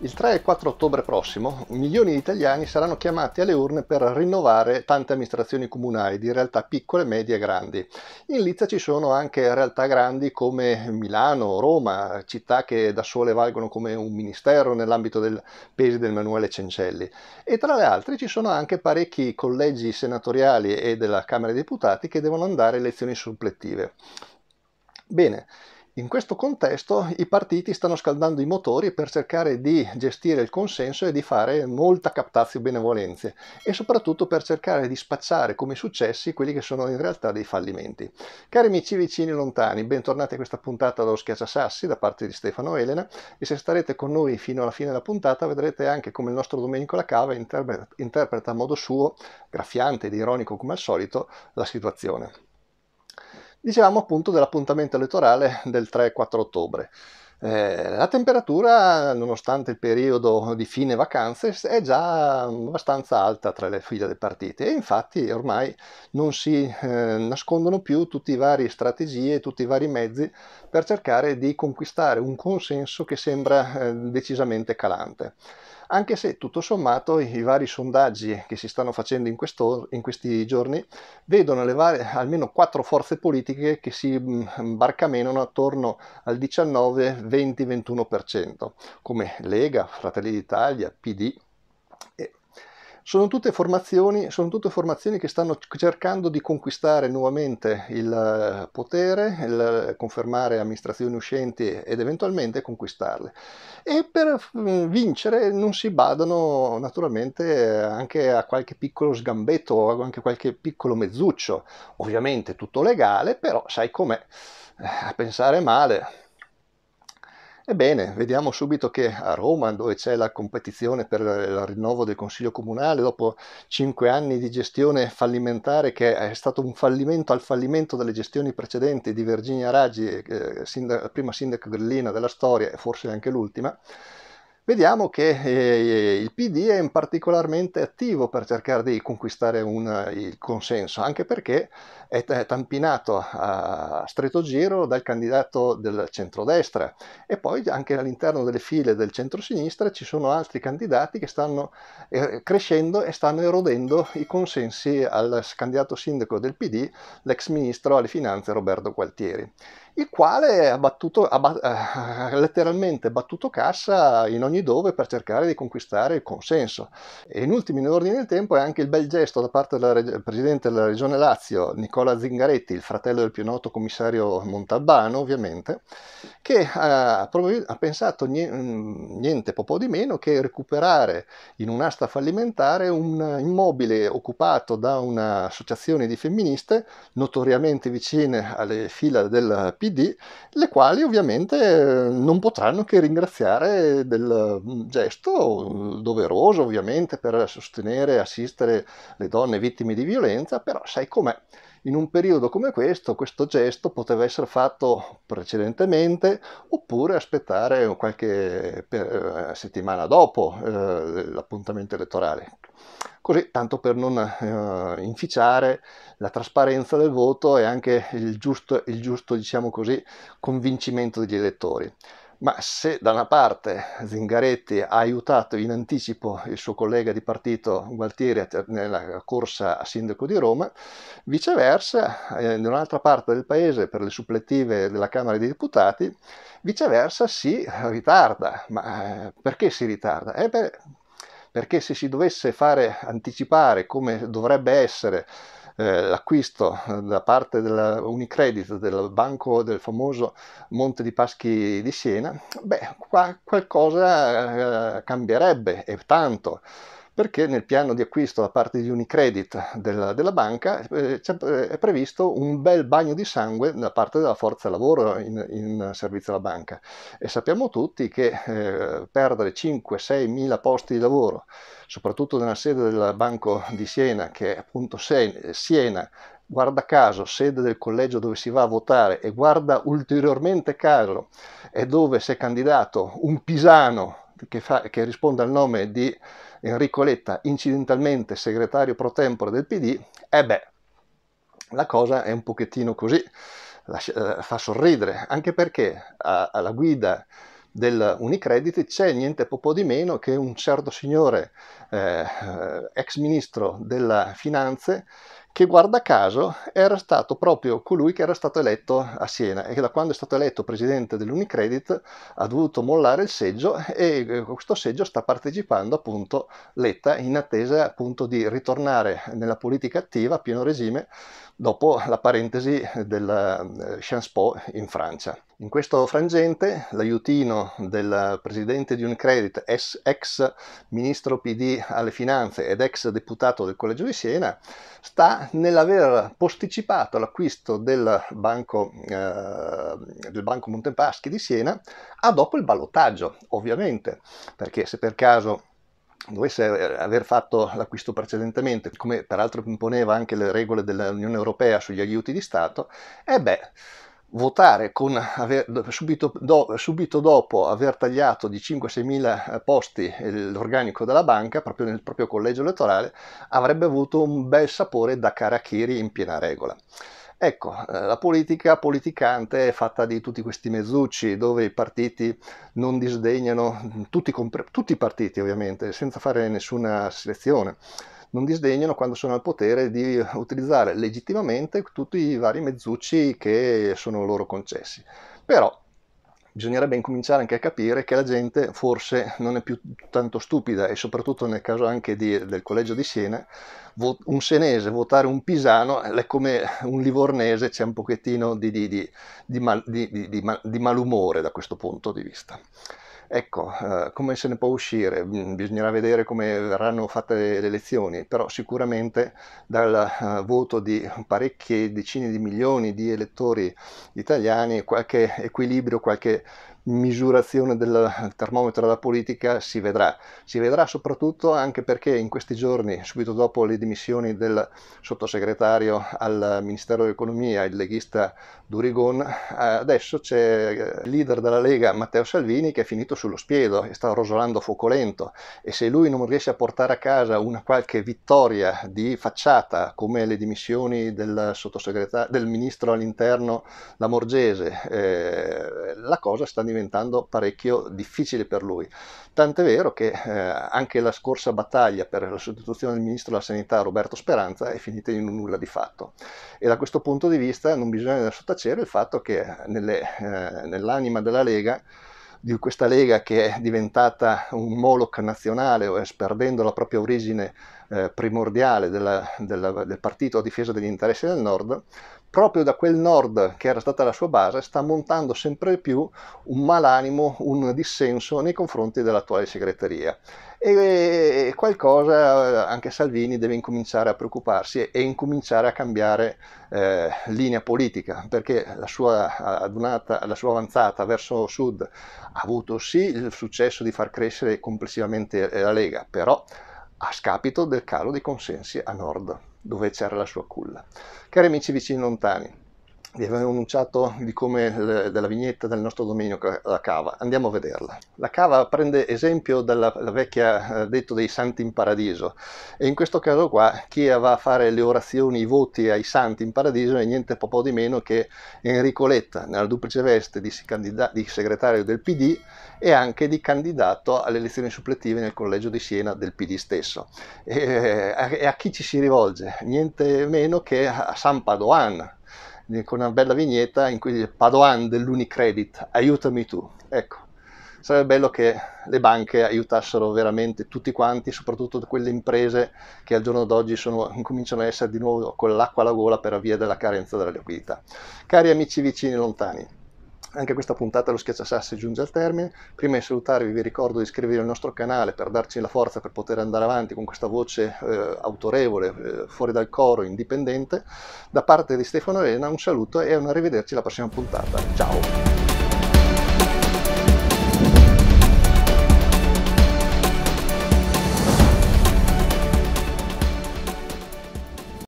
Il 3 e 4 ottobre prossimo milioni di italiani saranno chiamati alle urne per rinnovare tante amministrazioni comunali di realtà piccole, medie e grandi. In lizza ci sono anche realtà grandi come Milano, Roma, città che da sole valgono come un ministero nell'ambito del pesi del Manuele Cencelli. E tra le altre ci sono anche parecchi collegi senatoriali e della Camera dei Deputati che devono andare a elezioni supplettive. Bene. In questo contesto i partiti stanno scaldando i motori per cercare di gestire il consenso e di fare molta captazio benevolenze e soprattutto per cercare di spacciare come successi quelli che sono in realtà dei fallimenti. Cari amici vicini e lontani, bentornati a questa puntata dello Schiacciasassi da parte di Stefano Elena e se starete con noi fino alla fine della puntata vedrete anche come il nostro Domenico Lacava interpreta, interpreta a modo suo, graffiante ed ironico come al solito, la situazione. Dicevamo appunto dell'appuntamento elettorale del 3-4 ottobre. Eh, la temperatura, nonostante il periodo di fine vacanze, è già abbastanza alta tra le file dei partiti e infatti ormai non si eh, nascondono più tutte le varie strategie, tutti i vari mezzi per cercare di conquistare un consenso che sembra eh, decisamente calante anche se tutto sommato i, i vari sondaggi che si stanno facendo in, questo, in questi giorni vedono varie, almeno quattro forze politiche che si mm, barcamenano attorno al 19, 20, 21%, come Lega, Fratelli d'Italia, PD, e sono tutte, sono tutte formazioni, che stanno cercando di conquistare nuovamente il eh, potere, il confermare amministrazioni uscenti ed eventualmente conquistarle. E per mm, vincere non si badano naturalmente anche a qualche piccolo sgambetto o anche qualche piccolo mezzuccio. Ovviamente tutto legale, però sai com'è, eh, a pensare male Ebbene, vediamo subito che a Roma, dove c'è la competizione per il rinnovo del Consiglio Comunale, dopo cinque anni di gestione fallimentare, che è stato un fallimento al fallimento delle gestioni precedenti di Virginia Raggi, eh, eh sindaco, prima sindaco grillina della storia e forse anche l'ultima, vediamo che eh, il PD è particolarmente attivo per cercare di conquistare un, il consenso, anche perché è, t- tampinato a stretto giro dal candidato del centrodestra e poi anche all'interno delle file del centrosinistra ci sono altri candidati che stanno eh, crescendo e stanno erodendo i consensi al candidato sindaco del PD, l'ex ministro alle finanze Roberto Gualtieri, il quale ha, battuto, ha bat- eh, letteralmente battuto cassa in ogni ogni dove per cercare di conquistare il consenso. E in ultimo in ordine del tempo è anche il bel gesto da parte del reg- presidente della regione Lazio, Nicola Zingaretti, il fratello del più noto commissario Montalbano ovviamente, che ha, probabil- ha pensato n- mm, niente poco di meno che recuperare in un'asta fallimentare un immobile occupato da un'associazione di femministe notoriamente vicine alle fila del PD, le quali ovviamente non potranno che ringraziare del un gesto mm, doveroso ovviamente per sostenere e assistere le donne vittime di violenza, però sai com'è, in un periodo come questo questo gesto poteva essere fatto precedentemente oppure aspettare qualche eh, settimana dopo eh, l'appuntamento elettorale. Così, tanto per non eh, inficiare la trasparenza del voto e anche il giusto, il giusto diciamo così, convincimento degli elettori. Ma se da una parte Zingaretti ha aiutato in anticipo il suo collega di partito Gualtieri nella corsa a sindaco di Roma, viceversa, eh, in un'altra parte del paese per le supplettive della Camera dei Deputati, viceversa si ritarda. Ma eh, perché si ritarda? Eh beh, perché se si dovesse fare anticipare come dovrebbe essere eh, l'acquisto eh, da parte della Unicredit del banco del famoso Monte di Paschi di Siena, beh, qua qualcosa eh, cambierebbe e tanto perché nel piano di acquisto da parte di Unicredit della, della banca eh, eh, è previsto un bel bagno di sangue da parte della forza lavoro in, in servizio alla banca e sappiamo tutti che eh, perdere 5-6 mila posti di lavoro, soprattutto nella sede del Banco di Siena, che è appunto eh, Siena, guarda caso, sede del collegio dove si va a votare e guarda ulteriormente caso è dove si è candidato un pisano che, fa, che risponde al nome di Enrico Letta, incidentalmente segretario pro tempore del PD, e eh beh, la cosa è un pochettino così, eh, fa sorridere, anche perché alla guida dell'Unicredit c'è niente po' di meno che un certo signore eh, eh ex ministro della Finanze che guarda caso era stato proprio colui che era stato eletto a Siena e che da quando è stato eletto presidente dell'Unicredit ha dovuto mollare il seggio e eh, questo seggio sta partecipando appunto Letta in attesa appunto di ritornare nella politica attiva a pieno regime dopo la parentesi del eh, Sciences Po in Francia. In questo frangente l'aiutino del presidente di Unicredit, ex ministro PD alle finanze ed ex deputato del Collegio di Siena, sta nell'aver posticipato l'acquisto del Banco, eh, del banco Montepaschi di Siena a dopo il ballottaggio, ovviamente, perché se per caso dovesse aver fatto l'acquisto precedentemente, come peraltro imponeva anche le regole dell'Unione Europea sugli aiuti di Stato, e eh beh, votare con, aver, subito, do, subito, dopo aver tagliato di 5-6 mila eh, posti eh, l'organico della banca, proprio nel proprio collegio elettorale, avrebbe avuto un bel sapore da Carachiri in piena regola. Ecco, eh, la politica politicante è fatta di tutti questi mezzucci dove i partiti non disdegnano, mm, tutti, tutti i partiti ovviamente, senza fare nessuna selezione, non disdegnano quando sono al potere di utilizzare legittimamente tutti i vari mezzucci che sono loro concessi. Però bisognerebbe incominciare anche a capire che la gente forse non è più tanto stupida e soprattutto nel caso anche di, del collegio di Siena, vo- un senese votare un pisano è come un livornese, c'è un pochettino di, di, di mal, malumore da questo punto di vista. Ecco, eh, come se ne può uscire? Mm, bisognerà vedere come verranno fatte le, le elezioni, però sicuramente dal uh, voto di parecchie decine di milioni di elettori italiani qualche equilibrio, qualche misurazione del termometro della politica si vedrà. Si vedrà soprattutto anche perché in questi giorni, subito dopo le dimissioni del sottosegretario al Ministero dell'Economia, il leghista Durigon, adesso c'è il leader della Lega Matteo Salvini che è finito sullo spiedo e sta rosolando fuoco lento e se lui non riesce a portare a casa una qualche vittoria di facciata come le dimissioni del, del ministro all'interno Lamorgese, eh, la cosa sta diventando diventando parecchio difficile per lui. Tant'è vero che eh, anche la scorsa battaglia per la sostituzione del ministro della Sanità Roberto Speranza è finita in un nulla di fatto. E da questo punto di vista non bisogna sottacere il fatto che eh, nelle, eh, nell'anima della Lega di questa Lega che è diventata un moloch nazionale, perdendo la propria origine eh, primordiale della, della, del partito a difesa degli interessi del Nord, proprio da quel nord che era stata la sua base sta montando sempre più un malanimo, un dissenso nei confronti dell'attuale segreteria. E qualcosa eh, anche Salvini deve incominciare a preoccuparsi e incominciare a cambiare eh, linea politica, perché la sua, adunata, la sua avanzata verso sud ha avuto sì il successo di far crescere complessivamente eh, la Lega, però a scapito del calo dei consensi a nord dove c'era la sua culla. Cari amici vicini lontani, vi avevo annunciato di come, della vignetta del nostro dominio la cava, andiamo a vederla. La cava prende esempio dalla vecchia eh, detto dei santi in paradiso e in questo caso qua chi va a fare le orazioni, i voti ai santi in paradiso è niente po' di meno che Enrico Letta nella duplice veste di, di segretario del PD e anche di candidato alle elezioni supplettive nel collegio di Siena del PD stesso. E, eh, a chi ci si rivolge? Niente meno che a San Padoan con una bella vignetta in cui dice Padoan dell'Unicredit, aiutami tu. Ecco, sarebbe bello che le banche aiutassero veramente tutti quanti, soprattutto quelle imprese che al giorno d'oggi sono, cominciano a essere di nuovo con l'acqua alla gola per via della carenza della liquidità. Cari amici vicini e lontani, anche questa puntata dello Schiacciasassi giunge al termine. Prima di salutarvi vi ricordo di iscrivervi al nostro canale per darci la forza per poter andare avanti con questa voce eh, autorevole, eh, fuori dal coro, indipendente. Da parte di Stefano Elena un saluto e un arrivederci alla prossima puntata. Ciao!